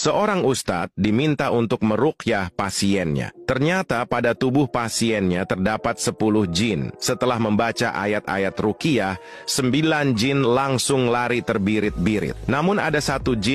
Seorang ustadz diminta untuk merukyah pasiennya. Ternyata pada tubuh pasiennya terdapat 10 jin. Setelah membaca ayat-ayat rukyah, 9 jin langsung lari terbirit-birit. Namun ada satu jin